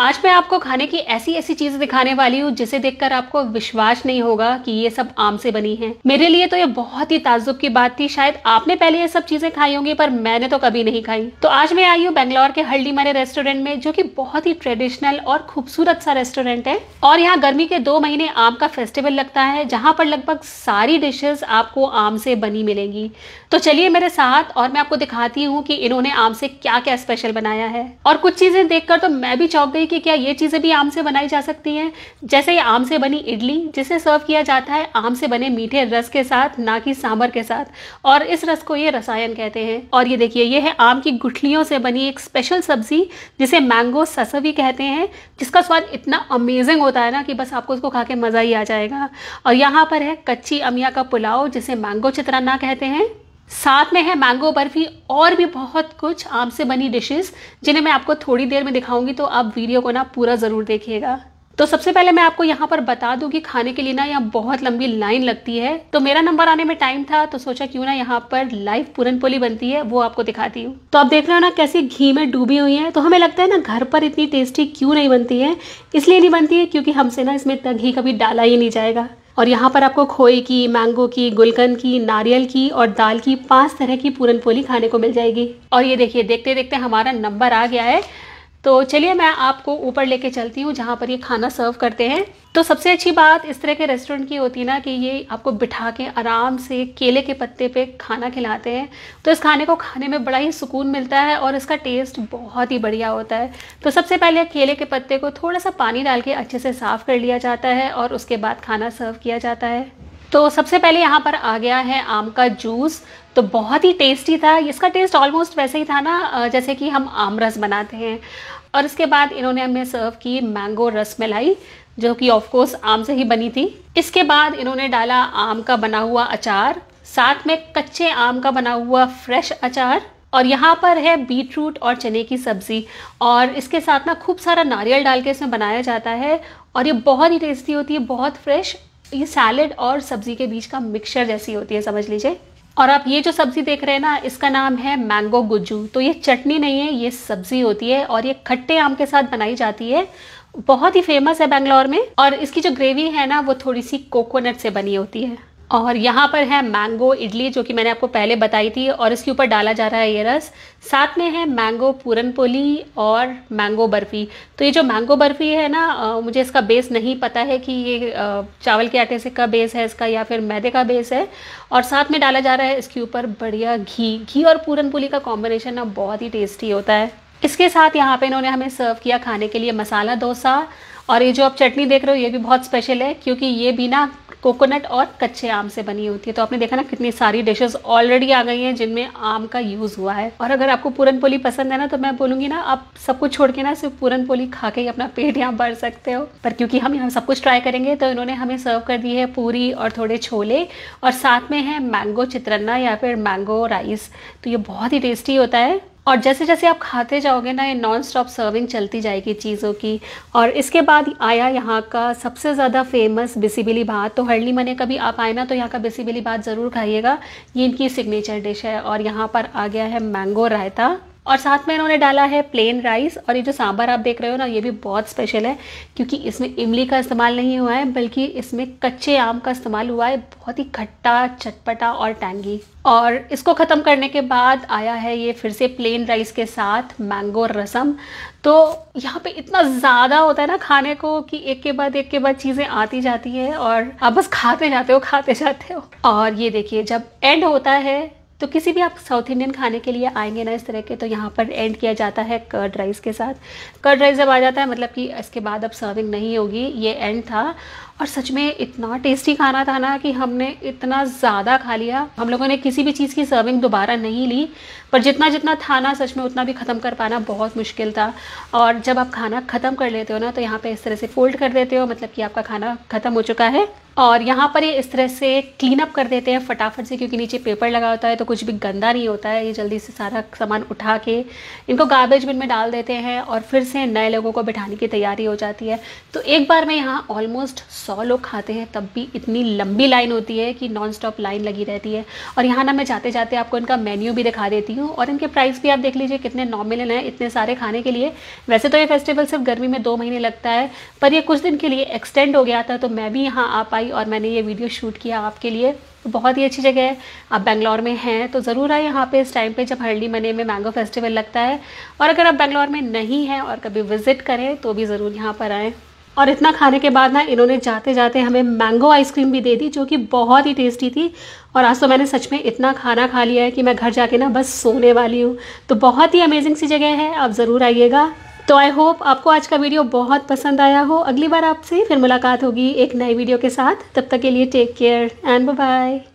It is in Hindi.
आज मैं आपको खाने की ऐसी ऐसी चीजें दिखाने वाली हूँ जिसे देखकर आपको विश्वास नहीं होगा कि ये सब आम से बनी है मेरे लिए तो ये बहुत ही ताजुब की बात थी शायद आपने पहले ये सब चीजें खाई होंगी पर मैंने तो कभी नहीं खाई तो आज मैं आई हूँ बेंगलोर के हल्डी मारे रेस्टोरेंट में जो की बहुत ही ट्रेडिशनल और खूबसूरत सा रेस्टोरेंट है और यहाँ गर्मी के दो महीने आम का फेस्टिवल लगता है जहाँ पर लगभग सारी डिशेज आपको आम से बनी मिलेंगी तो चलिए मेरे साथ और मैं आपको दिखाती हूँ की इन्होंने आम से क्या क्या स्पेशल बनाया है और कुछ चीजें देखकर तो मैं भी चौंक गई कि क्या ये चीज़ें भी आम से बनाई जा सकती हैं जैसे ये आम से बनी इडली जिसे सर्व किया जाता है आम से बने मीठे रस के साथ ना कि सांभर के साथ और इस रस को ये रसायन कहते हैं और ये देखिए ये है आम की गुठलियों से बनी एक स्पेशल सब्जी जिसे मैंगो ससवी कहते हैं जिसका स्वाद इतना अमेजिंग होता है ना कि बस आपको उसको खा के मज़ा ही आ जाएगा और यहाँ पर है कच्ची अमिया का पुलाव जिसे मैंगो चित्राना कहते हैं साथ में है मैंगो बर्फी और भी बहुत कुछ आम से बनी डिशेस जिन्हें मैं आपको थोड़ी देर में दिखाऊंगी तो आप वीडियो को ना पूरा ज़रूर देखिएगा तो सबसे पहले मैं आपको यहाँ पर बता दूं कि खाने के लिए ना यहाँ बहुत लंबी लाइन लगती है तो मेरा नंबर आने में टाइम था तो सोचा क्यों ना यहाँ पर लाइव पूरनपोली पोली बनती है वो आपको दिखाती हूँ तो आप देख रहे हो ना कैसे घी में डूबी हुई है तो हमें लगता है ना घर पर इतनी टेस्टी क्यों नहीं बनती है इसलिए नहीं बनती है क्योंकि हमसे ना इसमें इतना घी कभी डाला ही नहीं जाएगा और यहाँ पर आपको खोए की मैंगो की गुलकंद की नारियल की और दाल की पांच तरह की पूरन पोली खाने को मिल जाएगी और ये देखिए देखते देखते हमारा नंबर आ गया है तो चलिए मैं आपको ऊपर लेके चलती हूँ जहाँ पर ये खाना सर्व करते हैं तो सबसे अच्छी बात इस तरह के रेस्टोरेंट की होती है ना कि ये आपको बिठा के आराम से केले के पत्ते पे खाना खिलाते हैं तो इस खाने को खाने में बड़ा ही सुकून मिलता है और इसका टेस्ट बहुत ही बढ़िया होता है तो सबसे पहले केले के पत्ते को थोड़ा सा पानी डाल के अच्छे से साफ़ कर लिया जाता है और उसके बाद खाना सर्व किया जाता है तो सबसे पहले यहाँ पर आ गया है आम का जूस तो बहुत ही टेस्टी था इसका टेस्ट ऑलमोस्ट वैसे ही था ना जैसे कि हम आम रस बनाते हैं और इसके बाद इन्होंने हमें सर्व की मैंगो रस मलाई जो कि ऑफकोर्स आम से ही बनी थी इसके बाद इन्होंने डाला आम का बना हुआ अचार साथ में कच्चे आम का बना हुआ फ्रेश अचार और यहाँ पर है बीटरूट और चने की सब्ज़ी और इसके साथ ना खूब सारा नारियल डाल के इसमें बनाया जाता है और ये बहुत ही टेस्टी होती है बहुत फ्रेश ये सैलड और सब्जी के बीच का मिक्सचर जैसी होती है समझ लीजिए और आप ये जो सब्जी देख रहे हैं ना इसका नाम है मैंगो गुज्जू तो ये चटनी नहीं है ये सब्जी होती है और ये खट्टे आम के साथ बनाई जाती है बहुत ही फेमस है बेंगलोर में और इसकी जो ग्रेवी है ना वो थोड़ी सी कोकोनट से बनी होती है और यहाँ पर है मैंगो इडली जो कि मैंने आपको पहले बताई थी और इसके ऊपर डाला जा रहा है ये रस साथ में है मैंगो पूरनपोली और मैंगो बर्फ़ी तो ये जो मैंगो बर्फ़ी है ना मुझे इसका बेस नहीं पता है कि ये चावल के आटे से का बेस है इसका या फिर मैदे का बेस है और साथ में डाला जा रहा है इसके ऊपर बढ़िया घी घी और पूरन पोली का कॉम्बिनेशन ना बहुत ही टेस्टी होता है इसके साथ यहाँ पे इन्होंने हमें सर्व किया खाने के लिए मसाला डोसा और ये जो आप चटनी देख रहे हो ये भी बहुत स्पेशल है क्योंकि ये भी ना कोकोनट और कच्चे आम से बनी होती है तो आपने देखा ना कितनी सारी डिशेज ऑलरेडी आ गई हैं जिनमें आम का यूज़ हुआ है और अगर आपको पूरन पोली पसंद है ना तो मैं बोलूँगी ना आप सब कुछ छोड़ के ना सिर्फ पूरन पोली खा के ही अपना पेट यहाँ भर सकते हो पर क्योंकि हम यहाँ सब कुछ ट्राई करेंगे तो इन्होंने हमें सर्व कर दी है पूरी और थोड़े छोले और साथ में है मैंगो चित्रन्ना या फिर मैंगो राइस तो ये बहुत ही टेस्टी होता है और जैसे जैसे आप खाते जाओगे ना ये नॉन स्टॉप सर्विंग चलती जाएगी चीज़ों की और इसके बाद आया यहाँ का सबसे ज़्यादा फेमस बिसीबिली भात तो हरली मने कभी आप आए ना तो यहाँ का बिसीबिली भात ज़रूर खाइएगा ये इनकी सिग्नेचर डिश है और यहाँ पर आ गया है मैंगो रायता और साथ में इन्होंने डाला है प्लेन राइस और ये जो सांभर आप देख रहे हो ना ये भी बहुत स्पेशल है क्योंकि इसमें इमली का इस्तेमाल नहीं हुआ है बल्कि इसमें कच्चे आम का इस्तेमाल हुआ है बहुत ही खट्टा चटपटा और टैंगी और इसको ख़त्म करने के बाद आया है ये फिर से प्लेन राइस के साथ मैंगो रसम तो यहाँ पे इतना ज़्यादा होता है ना खाने को कि एक के बाद एक के बाद चीज़ें आती जाती है और आप बस खाते जाते हो खाते जाते हो और ये देखिए जब एंड होता है तो किसी भी आप साउथ इंडियन खाने के लिए आएंगे ना इस तरह के तो यहाँ पर एंड किया जाता है कर्ड राइस के साथ कर्ड राइस जब आ जाता है मतलब कि इसके बाद अब सर्विंग नहीं होगी ये एंड था और सच में इतना टेस्टी खाना था ना कि हमने इतना ज़्यादा खा लिया हम लोगों ने किसी भी चीज़ की सर्विंग दोबारा नहीं ली पर जितना जितना था ना सच में उतना भी ख़त्म कर पाना बहुत मुश्किल था और जब आप खाना ख़त्म कर लेते हो ना तो यहाँ पे इस तरह से फोल्ड कर देते हो मतलब कि आपका खाना ख़त्म हो चुका है और यहाँ पर ये इस तरह से क्लीन अप कर देते हैं फटाफट से क्योंकि नीचे पेपर लगा होता है तो कुछ भी गंदा नहीं होता है ये जल्दी से सारा सामान उठा के इनको गार्बेज बिन में डाल देते हैं और फिर से नए लोगों को बिठाने की तैयारी हो जाती है तो एक बार में यहाँ ऑलमोस्ट सौ लोग खाते हैं तब भी इतनी लंबी लाइन होती है कि नॉन स्टॉप लाइन लगी रहती है और यहाँ ना मैं जाते जाते आपको इनका मेन्यू भी दिखा देती हूँ और इनके प्राइस भी आप देख लीजिए कितने नॉर्मल हैं इतने सारे खाने के लिए वैसे तो ये फेस्टिवल सिर्फ गर्मी में दो महीने लगता है पर ये कुछ दिन के लिए एक्सटेंड हो गया था तो मैं भी यहाँ आ पाई और मैंने ये वीडियो शूट किया आपके लिए तो बहुत ही अच्छी जगह है आप बेंगलोर में हैं तो ज़रूर आए यहाँ पे इस टाइम पे जब हल्दी मने में मैंगो फेस्टिवल लगता है और अगर आप बेंगलोर में नहीं हैं और कभी विज़िट करें तो भी ज़रूर यहाँ पर आएँ और इतना खाने के बाद ना इन्होंने जाते जाते हमें मैंगो आइसक्रीम भी दे दी जो कि बहुत ही टेस्टी थी और आज तो मैंने सच में इतना खाना खा लिया है कि मैं घर जाके ना बस सोने वाली हूँ तो बहुत ही अमेजिंग सी जगह है आप ज़रूर आइएगा तो आई होप आपको आज का वीडियो बहुत पसंद आया हो अगली बार आपसे फिर मुलाकात होगी एक नई वीडियो के साथ तब तक के लिए टेक केयर एंड बाय